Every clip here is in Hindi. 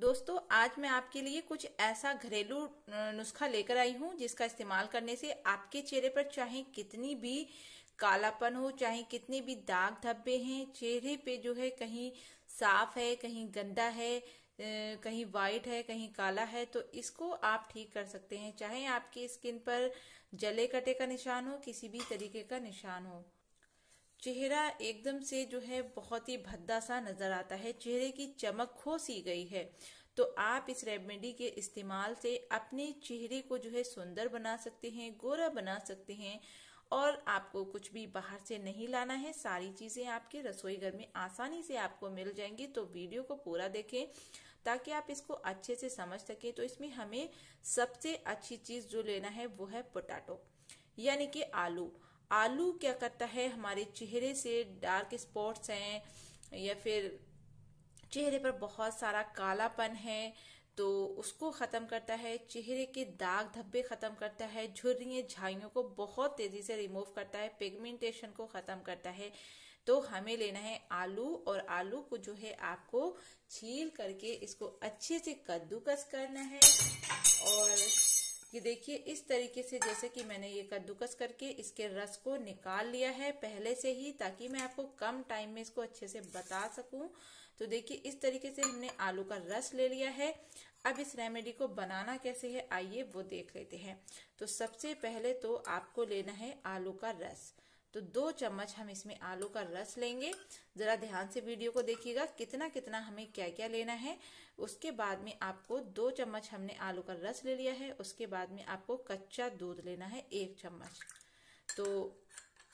दोस्तों आज मैं आपके लिए कुछ ऐसा घरेलू नुस्खा लेकर आई हूं जिसका इस्तेमाल करने से आपके चेहरे पर चाहे कितनी भी कालापन हो चाहे कितने भी दाग धब्बे हैं चेहरे पे जो है कहीं साफ है कहीं गंदा है कहीं वाइट है कहीं काला है तो इसको आप ठीक कर सकते हैं चाहे आपकी स्किन पर जले कटे का निशान हो किसी भी तरीके का निशान हो चेहरा एकदम से जो है बहुत ही भद्दा सा नज़र आता है चेहरे की चमक खो सी गई है तो आप इस रेमेडी के इस्तेमाल से अपने चेहरे को जो है सुंदर बना सकते हैं गोरा बना सकते हैं और आपको कुछ भी बाहर से नहीं लाना है सारी चीज़ें आपके रसोई घर में आसानी से आपको मिल जाएंगी तो वीडियो को पूरा देखें ताकि आप इसको अच्छे से समझ सकें तो इसमें हमें सबसे अच्छी चीज़ जो लेना है वो है पोटैटो यानी कि आलू आलू क्या करता है हमारे चेहरे से डार्क स्पॉट्स हैं या फिर चेहरे पर बहुत सारा कालापन है तो उसको ख़त्म करता है चेहरे के दाग धब्बे ख़त्म करता है झुर्रियाँ झाइयों को बहुत तेज़ी से रिमूव करता है पिगमेंटेशन को ख़त्म करता है तो हमें लेना है आलू और आलू को जो है आपको छील करके इसको अच्छे से कद्दूकस करना है और ये देखिए इस तरीके से जैसे कि मैंने ये कद्दूकस करके इसके रस को निकाल लिया है पहले से ही ताकि मैं आपको कम टाइम में इसको अच्छे से बता सकूं तो देखिए इस तरीके से हमने आलू का रस ले लिया है अब इस रेमेडी को बनाना कैसे है आइए वो देख लेते हैं तो सबसे पहले तो आपको लेना है आलू का रस तो दो चम्मच हम इसमें आलू का रस लेंगे ज़रा ध्यान से वीडियो को देखिएगा कितना कितना हमें क्या क्या लेना है उसके बाद में आपको दो चम्मच हमने आलू का रस ले लिया है उसके बाद में आपको कच्चा दूध लेना है एक चम्मच तो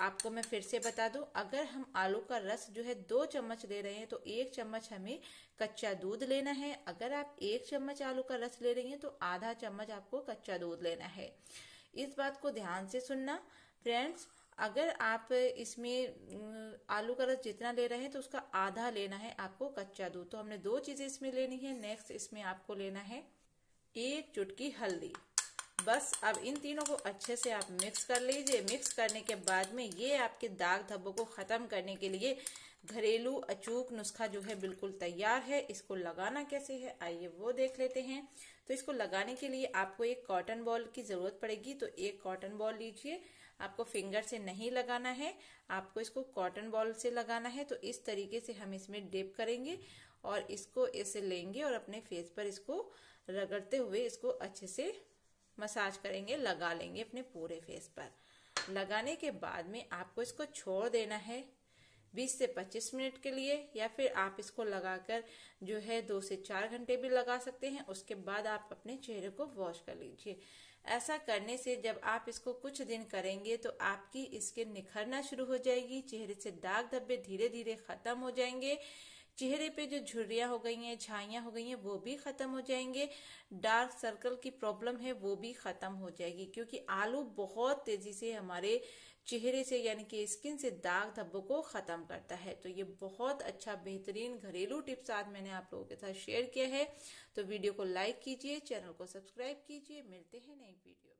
आपको मैं फिर से बता दूं अगर हम आलू का रस जो है दो चम्मच ले रहे हैं तो एक चम्मच हमें कच्चा दूध लेना है अगर आप एक चम्मच आलू का रस ले रही हैं तो आधा चम्मच आपको कच्चा दूध लेना है इस बात को ध्यान से सुनना फ्रेंड्स अगर आप इसमें आलू का रस जितना ले रहे हैं तो उसका आधा लेना है आपको कच्चा दूध तो हमने दो चीजें इसमें लेनी है नेक्स्ट इसमें आपको लेना है एक चुटकी हल्दी बस अब इन तीनों को अच्छे से आप मिक्स कर लीजिए मिक्स करने के बाद में ये आपके दाग धब्बों को ख़त्म करने के लिए घरेलू अचूक नुस्खा जो है बिल्कुल तैयार है इसको लगाना कैसे है आइए वो देख लेते हैं तो इसको लगाने के लिए आपको एक कॉटन बॉल की ज़रूरत पड़ेगी तो एक कॉटन बॉल लीजिए आपको फिंगर से नहीं लगाना है आपको इसको कॉटन बॉल से लगाना है तो इस तरीके से हम इसमें डिप करेंगे और इसको ऐसे लेंगे और अपने फेस पर इसको रगड़ते हुए इसको अच्छे से मसाज करेंगे लगा लेंगे अपने पूरे फेस पर लगाने के बाद में आपको इसको छोड़ देना है 20 से 25 मिनट के लिए या फिर आप इसको लगाकर जो है दो से चार घंटे भी लगा सकते हैं उसके बाद आप अपने चेहरे को वॉश कर लीजिए ऐसा करने से जब आप इसको कुछ दिन करेंगे तो आपकी स्किन निखरना शुरू हो जाएगी चेहरे से दाग धब्बे धीरे धीरे खत्म हो जाएंगे चेहरे पे जो झुर्रिया हो गई हैं छाइयाँ हो गई हैं वो भी ख़त्म हो जाएंगे डार्क सर्कल की प्रॉब्लम है वो भी ख़त्म हो जाएगी क्योंकि आलू बहुत तेज़ी से हमारे चेहरे से यानी कि स्किन से दाग धब्बों को ख़त्म करता है तो ये बहुत अच्छा बेहतरीन घरेलू टिप्स आज मैंने आप लोगों के साथ शेयर किया है तो वीडियो को लाइक कीजिए चैनल को सब्सक्राइब कीजिए मिलते हैं नई वीडियो